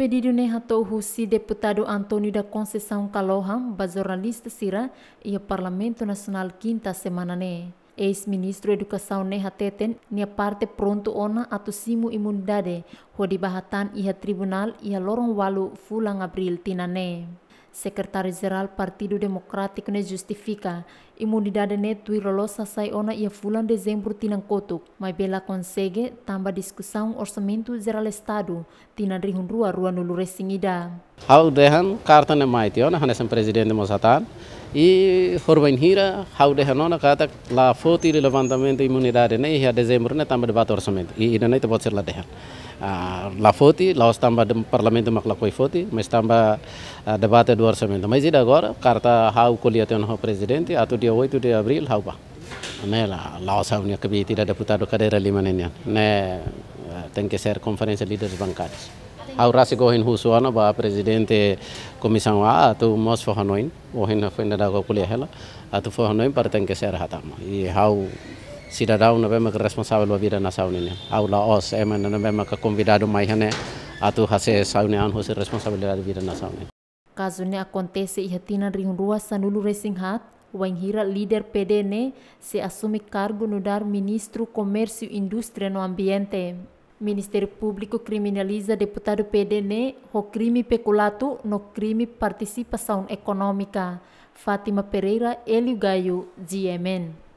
Pedido ne hatou husi deputado Antonio da Conceição Calohan, jornalista Sira ia e Parlamento Nacional quinta semana ne. Ex-ministro Educação ne Teten, nia parte pronto ona atau simu imundade, ho dibahatan ia tribunal ia lorong walu fulang April tinane. Sekretaris Jeral Partido Demokratik ne justifica imunidade ne tuirolo sai ona ia fulan dezembro tinan kotuk, mai bela konsege tamba discussão orsamentu Jeral Estado tinan rihun rua rua nulu resingida. Hau dehan karta ne mai tiona hanesan de mosatan i horbain hira hau dehan ona kata la foti levantamento imunidade ne ia dezembro ne tamba debat orsamentu. i ida ne te ser la dehan. Ah, la foti, la ostamba do parlamento mak la koi foti, mas tamba ah, debate do orçamento. Mas ida agora, carta hau colhia no presidente, ato dia 8 de abril, hau ba. Ne la la osa unia tira deputado cadeira lima nenian. Ne eh, tem que ser conferência líderes bancários. Hau rasi gohin husuana ba presidente comissão A, ato mos fohanoin, gohin na fenda da go colhia hela, ato fohanoin para tem que ser hatama. E hau cidadão não vem que responsável pela vida na saúde Aula os, é eh, mas não vem que convidado mais né a tu fazer saúde não fazer responsabilidade vida na saúde caso ne acontece e tina ring rua sanulu o Wanghira líder PDN se assume cargo no dar ministro Comércio, Indústria no Ambiente. Ministério Público criminaliza deputado PDN o crime peculato no crime participação econômica. Fátima Pereira, Elio Gaio, GMN.